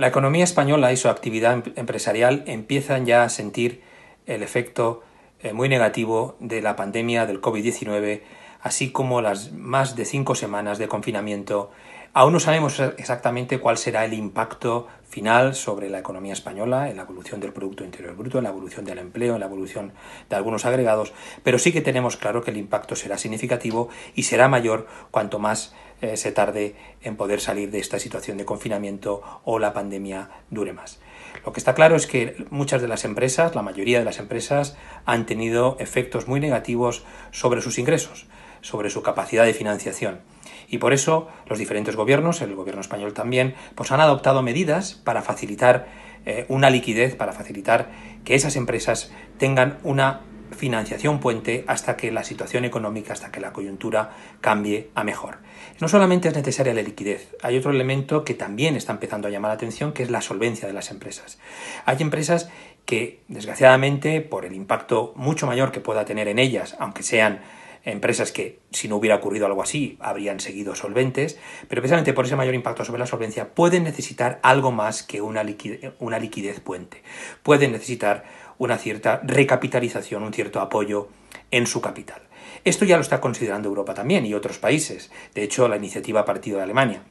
La economía española y su actividad em-, empresarial empiezan ya a sentir el efecto eh, muy negativo de la pandemia del COVID-19, así como las más de cinco semanas de confinamiento Aún no sabemos exactamente cuál será el impacto final sobre la economía española, en la evolución del Producto Interior Bruto, en la evolución del empleo, en la evolución de algunos agregados, pero sí que tenemos claro que el impacto será significativo y será mayor cuanto más eh, se tarde en poder salir de esta situación de confinamiento o la pandemia dure más. Lo que está claro es que muchas de las empresas, la mayoría de las empresas, han tenido efectos muy negativos sobre sus ingresos, sobre su capacidad de financiación. Y por eso los diferentes gobiernos, el gobierno español también, pues han adoptado medidas para facilitar eh, una liquidez, para facilitar que esas empresas tengan una financiación puente hasta que la situación económica, hasta que la coyuntura cambie a mejor. No solamente es necesaria la liquidez, hay otro elemento que también está empezando a llamar la atención, que es la solvencia de las empresas. Hay empresas que, desgraciadamente, por el impacto mucho mayor que pueda tener en ellas, aunque sean empresas que, si no hubiera ocurrido algo así, habrían seguido solventes, pero precisamente por ese mayor impacto sobre la solvencia pueden necesitar algo más que una liquidez, puente. Pueden necesitar una cierta recapitalización, un cierto apoyo en su capital. Esto ya lo está considerando Europa también y otros países. De hecho, la iniciativa Partido de Alemania.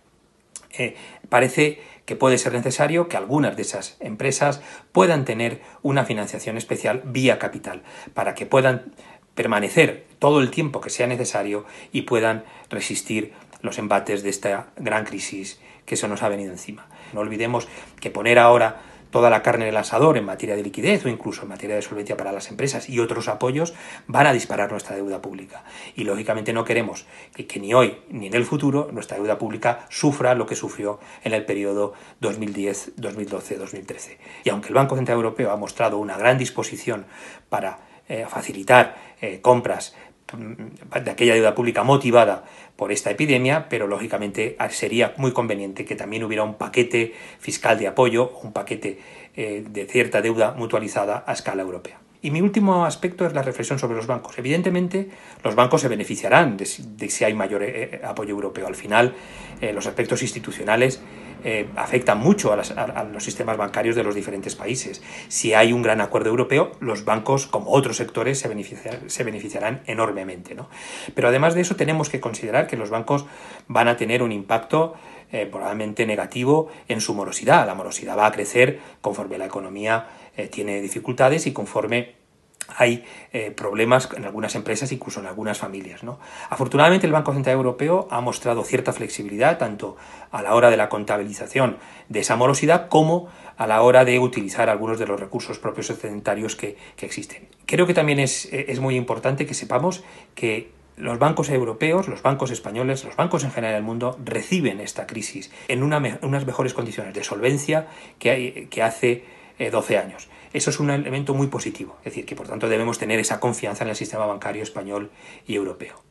Eh, parece que puede ser necesario que algunas de esas empresas puedan tener una financiación especial vía capital, para que puedan permanecer todo el tiempo que sea necesario y puedan resistir los embates de esta gran crisis que se nos ha venido encima. No olvidemos que poner ahora toda la carne en el asador en materia de liquidez o incluso en materia de solvencia para las empresas y otros apoyos van a disparar nuestra deuda pública. Y lógicamente no queremos que, ni hoy ni en el futuro nuestra deuda pública sufra lo que sufrió en el periodo 2010, 2012, 2013. Y aunque el Banco Central Europeo ha mostrado una gran disposición para eh, facilitar eh, compras mm, de aquella deuda pública motivada por esta epidemia, pero lógicamente ah, sería muy conveniente que también hubiera un paquete fiscal de apoyo, un paquete eh, de cierta deuda mutualizada a escala europea. Y mi último aspecto es la reflexión sobre los bancos. Evidentemente, los bancos se beneficiarán de si, hay mayor apoyo europeo. Al final, los aspectos institucionales eh, afecta mucho a, los sistemas bancarios de los diferentes países. Si hay un gran acuerdo europeo, los bancos, como otros sectores, se, beneficiarán enormemente. Pero además de eso, tenemos que considerar que los bancos van a tener un impacto eh, probablemente negativo en su morosidad. La morosidad va a crecer conforme la economía eh, tiene dificultades y conforme hay eh, problemas en algunas empresas, incluso en algunas familias. ¿no? Afortunadamente el Banco Central Europeo ha mostrado cierta flexibilidad tanto a la hora de la contabilización de esa morosidad como a la hora de utilizar algunos de los recursos propios excedentarios que, existen. Creo que también eh, es, muy importante que sepamos que los bancos europeos, los bancos españoles, los bancos en general del mundo reciben esta crisis en unas mejores condiciones de solvencia que, que hace 12 eh, años. Eso es un elemento muy positivo, es decir, que por tanto debemos tener esa confianza en el sistema bancario español y europeo.